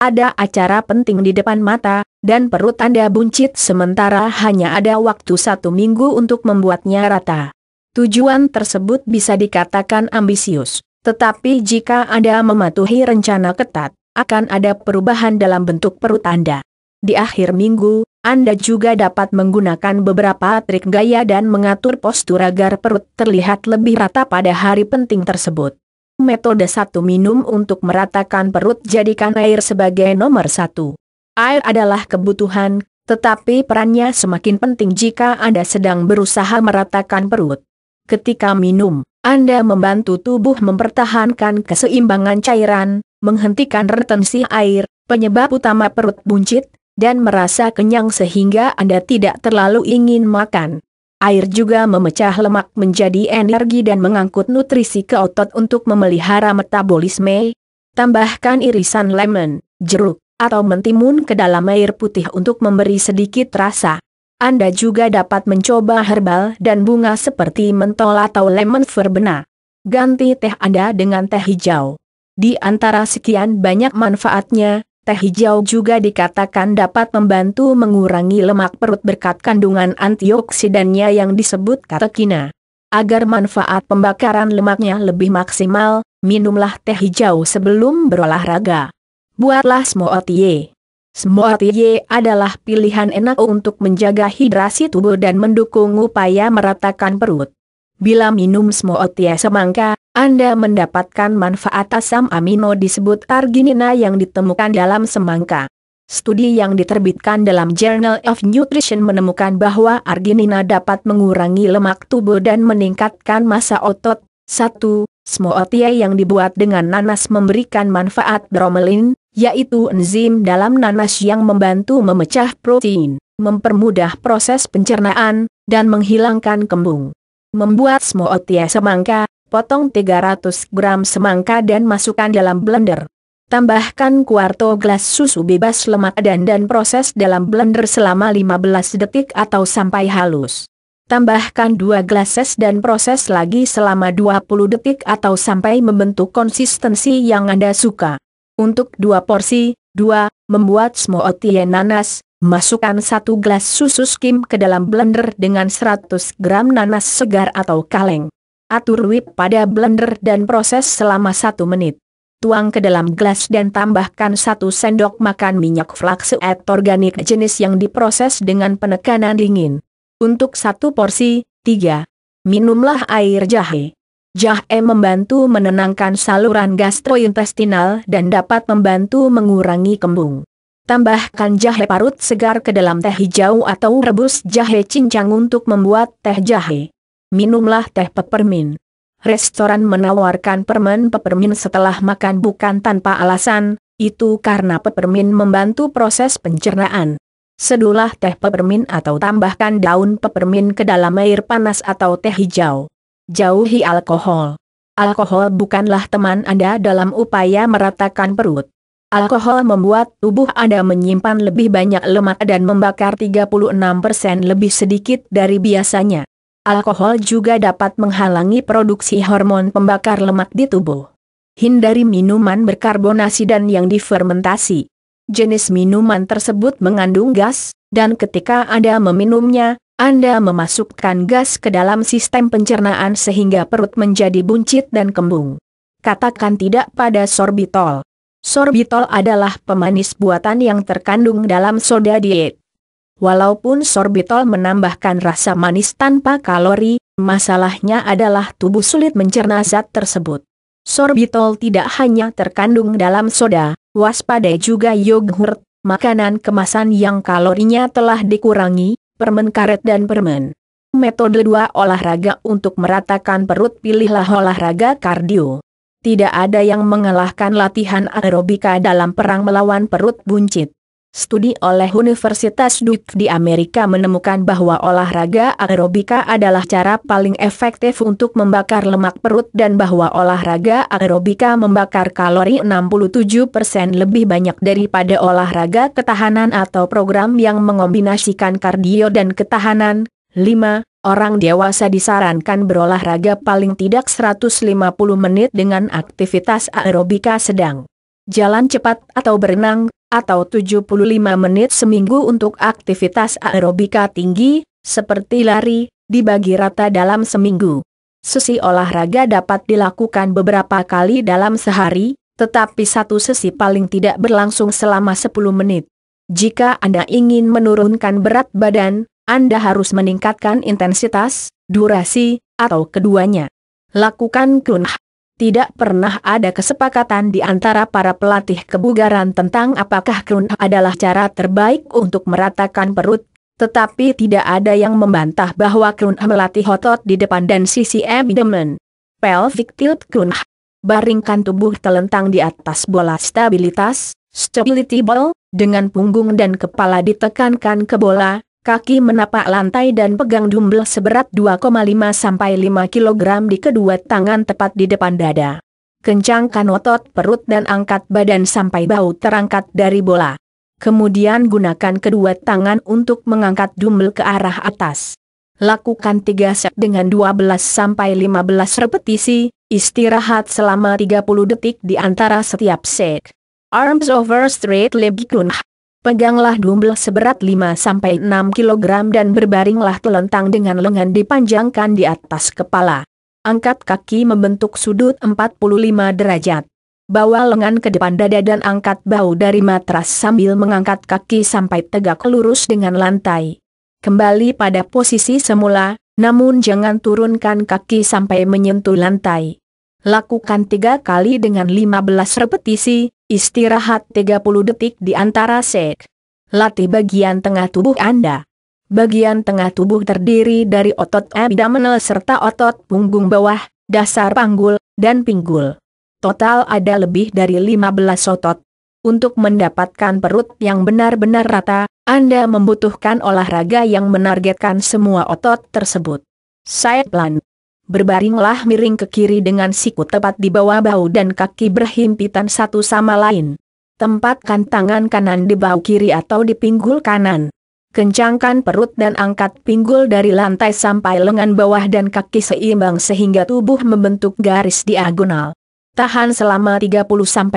Ada acara penting di depan mata, dan perut Anda buncit sementara hanya ada waktu satu minggu untuk membuatnya rata. Tujuan tersebut bisa dikatakan ambisius, tetapi jika Anda mematuhi rencana ketat, akan ada perubahan dalam bentuk perut Anda. Di akhir minggu, Anda juga dapat menggunakan beberapa trik gaya dan mengatur postur agar perut terlihat lebih rata pada hari penting tersebut. Metode satu minum untuk meratakan perut jadikan air sebagai nomor satu. Air adalah kebutuhan, tetapi perannya semakin penting jika Anda sedang berusaha meratakan perut. Ketika minum, Anda membantu tubuh mempertahankan keseimbangan cairan, menghentikan retensi air, penyebab utama perut buncit, dan merasa kenyang sehingga Anda tidak terlalu ingin makan. Air juga memecah lemak menjadi energi dan mengangkut nutrisi ke otot untuk memelihara metabolisme. Tambahkan irisan lemon, jeruk, atau mentimun ke dalam air putih untuk memberi sedikit rasa. Anda juga dapat mencoba herbal dan bunga seperti mentol atau lemon verbena. Ganti teh Anda dengan teh hijau. Di antara sekian banyak manfaatnya, Teh hijau juga dikatakan dapat membantu mengurangi lemak perut berkat kandungan antioksidannya yang disebut katekina. Agar manfaat pembakaran lemaknya lebih maksimal, minumlah teh hijau sebelum berolahraga. Buatlah smoothie. Smoothie adalah pilihan enak untuk menjaga hidrasi tubuh dan mendukung upaya meratakan perut. Bila minum smoothie semangka, anda mendapatkan manfaat asam amino disebut arginina yang ditemukan dalam semangka. Studi yang diterbitkan dalam Journal of Nutrition menemukan bahwa arginina dapat mengurangi lemak tubuh dan meningkatkan massa otot. 1. Smoothie yang dibuat dengan nanas memberikan manfaat bromelin, yaitu enzim dalam nanas yang membantu memecah protein, mempermudah proses pencernaan, dan menghilangkan kembung. Membuat smoothie semangka, potong 300 gram semangka dan masukkan dalam blender. Tambahkan kuarto gelas susu bebas lemak dan dan proses dalam blender selama 15 detik atau sampai halus. Tambahkan 2 gelas es dan proses lagi selama 20 detik atau sampai membentuk konsistensi yang Anda suka. Untuk 2 porsi, 2. Membuat smoothie nanas, masukkan 1 gelas susu skim ke dalam blender dengan 100 gram nanas segar atau kaleng. Atur whip pada blender dan proses selama satu menit. Tuang ke dalam gelas dan tambahkan satu sendok makan minyak flaxseed organik jenis yang diproses dengan penekanan dingin. Untuk satu porsi, tiga. Minumlah air jahe. Jahe membantu menenangkan saluran gastrointestinal dan dapat membantu mengurangi kembung. Tambahkan jahe parut segar ke dalam teh hijau atau rebus jahe cincang untuk membuat teh jahe minumlah teh peppermint. Restoran menawarkan permen peppermint setelah makan bukan tanpa alasan, itu karena peppermint membantu proses pencernaan. Sedulah teh peppermint atau tambahkan daun peppermint ke dalam air panas atau teh hijau. Jauhi alkohol. Alkohol bukanlah teman Anda dalam upaya meratakan perut. Alkohol membuat tubuh Anda menyimpan lebih banyak lemak dan membakar 36% lebih sedikit dari biasanya alkohol juga dapat menghalangi produksi hormon pembakar lemak di tubuh. Hindari minuman berkarbonasi dan yang difermentasi. Jenis minuman tersebut mengandung gas, dan ketika Anda meminumnya, Anda memasukkan gas ke dalam sistem pencernaan sehingga perut menjadi buncit dan kembung. Katakan tidak pada sorbitol. Sorbitol adalah pemanis buatan yang terkandung dalam soda diet. Walaupun sorbitol menambahkan rasa manis tanpa kalori, masalahnya adalah tubuh sulit mencerna zat tersebut. Sorbitol tidak hanya terkandung dalam soda, waspadai juga yogurt, makanan kemasan yang kalorinya telah dikurangi, permen karet dan permen. Metode 2 olahraga untuk meratakan perut pilihlah olahraga kardio. Tidak ada yang mengalahkan latihan aerobika dalam perang melawan perut buncit. Studi oleh Universitas Duke di Amerika menemukan bahwa olahraga aerobika adalah cara paling efektif untuk membakar lemak perut dan bahwa olahraga aerobika membakar kalori 67% lebih banyak daripada olahraga ketahanan atau program yang mengombinasikan kardio dan ketahanan. 5. Orang dewasa disarankan berolahraga paling tidak 150 menit dengan aktivitas aerobika sedang jalan cepat atau berenang, atau 75 menit seminggu untuk aktivitas aerobika tinggi, seperti lari, dibagi rata dalam seminggu. Sesi olahraga dapat dilakukan beberapa kali dalam sehari, tetapi satu sesi paling tidak berlangsung selama 10 menit. Jika Anda ingin menurunkan berat badan, Anda harus meningkatkan intensitas, durasi, atau keduanya. Lakukan kunah tidak pernah ada kesepakatan di antara para pelatih kebugaran tentang apakah Kun adalah cara terbaik untuk meratakan perut, tetapi tidak ada yang membantah bahwa Kun melatih otot di depan dan sisi abdomen. Pelvic tilt Kun baringkan tubuh telentang di atas bola stabilitas, stability ball, dengan punggung dan kepala ditekankan ke bola, Kaki menapak lantai dan pegang dumbbell seberat 2,5 sampai 5 kg di kedua tangan tepat di depan dada. Kencangkan otot perut dan angkat badan sampai bau terangkat dari bola. Kemudian gunakan kedua tangan untuk mengangkat dumbbell ke arah atas. Lakukan 3 set dengan 12 sampai 15 repetisi, istirahat selama 30 detik di antara setiap set. Arms over straight leg crunch. Peganglah dumbbell seberat 5-6 kg dan berbaringlah telentang dengan lengan dipanjangkan di atas kepala. Angkat kaki membentuk sudut 45 derajat. Bawa lengan ke depan dada dan angkat bahu dari matras sambil mengangkat kaki sampai tegak lurus dengan lantai. Kembali pada posisi semula, namun jangan turunkan kaki sampai menyentuh lantai. Lakukan tiga kali dengan 15 repetisi, istirahat 30 detik di antara set Latih bagian tengah tubuh Anda. Bagian tengah tubuh terdiri dari otot abdominal serta otot punggung bawah, dasar panggul, dan pinggul. Total ada lebih dari 15 otot. Untuk mendapatkan perut yang benar-benar rata, Anda membutuhkan olahraga yang menargetkan semua otot tersebut. Side plan berbaringlah miring ke kiri dengan siku tepat di bawah bahu dan kaki berhimpitan satu sama lain. Tempatkan tangan kanan di bahu kiri atau di pinggul kanan. Kencangkan perut dan angkat pinggul dari lantai sampai lengan bawah dan kaki seimbang sehingga tubuh membentuk garis diagonal. Tahan selama 30-45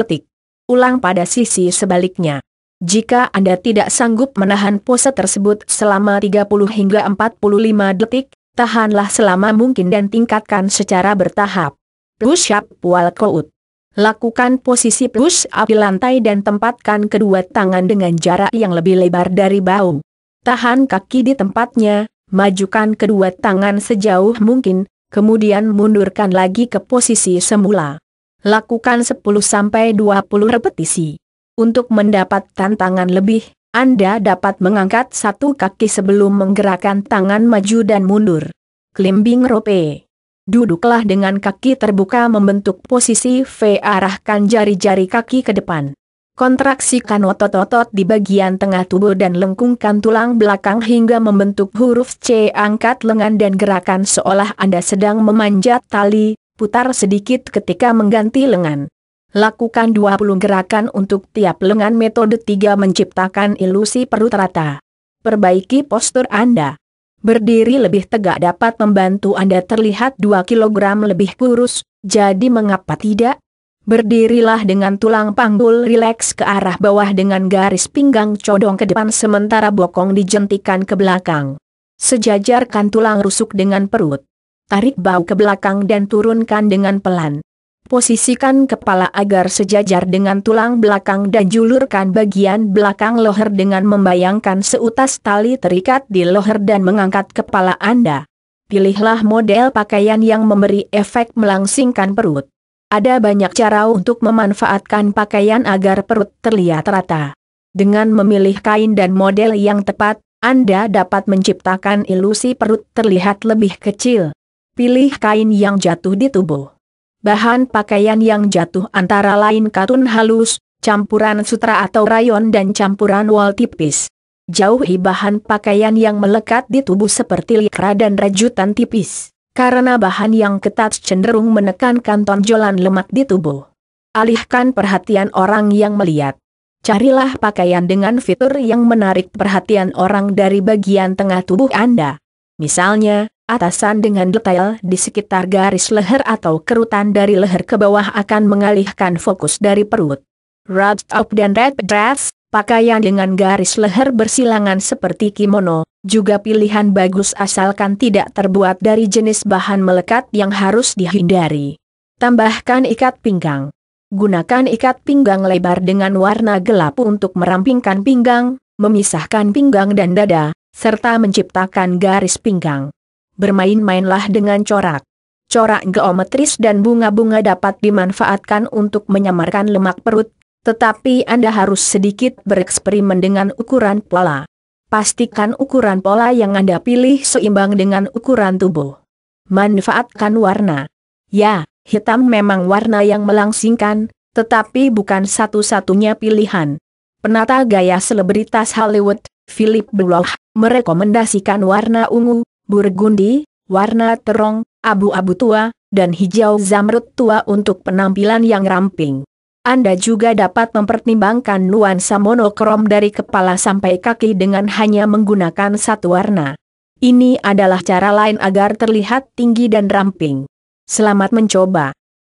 detik. Ulang pada sisi sebaliknya. Jika Anda tidak sanggup menahan pose tersebut selama 30 hingga 45 detik, tahanlah selama mungkin dan tingkatkan secara bertahap. Push up wall kout. Lakukan posisi push up di lantai dan tempatkan kedua tangan dengan jarak yang lebih lebar dari bahu. Tahan kaki di tempatnya, majukan kedua tangan sejauh mungkin, kemudian mundurkan lagi ke posisi semula. Lakukan 10-20 repetisi. Untuk mendapat tantangan lebih, anda dapat mengangkat satu kaki sebelum menggerakkan tangan maju dan mundur. Klimbing rope. Duduklah dengan kaki terbuka membentuk posisi V arahkan jari-jari kaki ke depan. Kontraksikan otot-otot di bagian tengah tubuh dan lengkungkan tulang belakang hingga membentuk huruf C angkat lengan dan gerakan seolah Anda sedang memanjat tali, putar sedikit ketika mengganti lengan. Lakukan 20 gerakan untuk tiap lengan metode 3 menciptakan ilusi perut rata. Perbaiki postur Anda. Berdiri lebih tegak dapat membantu Anda terlihat 2 kg lebih kurus, jadi mengapa tidak? Berdirilah dengan tulang panggul rileks ke arah bawah dengan garis pinggang condong ke depan sementara bokong dijentikan ke belakang. Sejajarkan tulang rusuk dengan perut. Tarik bau ke belakang dan turunkan dengan pelan. Posisikan kepala agar sejajar dengan tulang belakang dan julurkan bagian belakang loher dengan membayangkan seutas tali terikat di loher dan mengangkat kepala Anda. Pilihlah model pakaian yang memberi efek melangsingkan perut. Ada banyak cara untuk memanfaatkan pakaian agar perut terlihat rata. Dengan memilih kain dan model yang tepat, Anda dapat menciptakan ilusi perut terlihat lebih kecil. Pilih kain yang jatuh di tubuh. Bahan pakaian yang jatuh antara lain katun halus, campuran sutra atau rayon dan campuran wol tipis. Jauhi bahan pakaian yang melekat di tubuh seperti likra dan rajutan tipis, karena bahan yang ketat cenderung menekan kantong tonjolan lemak di tubuh. Alihkan perhatian orang yang melihat. Carilah pakaian dengan fitur yang menarik perhatian orang dari bagian tengah tubuh Anda. Misalnya, Atasan dengan detail di sekitar garis leher atau kerutan dari leher ke bawah akan mengalihkan fokus dari perut. Red top dan red dress, pakaian dengan garis leher bersilangan seperti kimono, juga pilihan bagus asalkan tidak terbuat dari jenis bahan melekat yang harus dihindari. Tambahkan ikat pinggang. Gunakan ikat pinggang lebar dengan warna gelap untuk merampingkan pinggang, memisahkan pinggang dan dada, serta menciptakan garis pinggang bermain-mainlah dengan corak. Corak geometris dan bunga-bunga dapat dimanfaatkan untuk menyamarkan lemak perut, tetapi Anda harus sedikit bereksperimen dengan ukuran pola. Pastikan ukuran pola yang Anda pilih seimbang dengan ukuran tubuh. Manfaatkan warna. Ya, hitam memang warna yang melangsingkan, tetapi bukan satu-satunya pilihan. Penata gaya selebritas Hollywood, Philip Bloch, merekomendasikan warna ungu, burgundi, warna terong, abu-abu tua, dan hijau zamrud tua untuk penampilan yang ramping. Anda juga dapat mempertimbangkan nuansa monokrom dari kepala sampai kaki dengan hanya menggunakan satu warna. Ini adalah cara lain agar terlihat tinggi dan ramping. Selamat mencoba.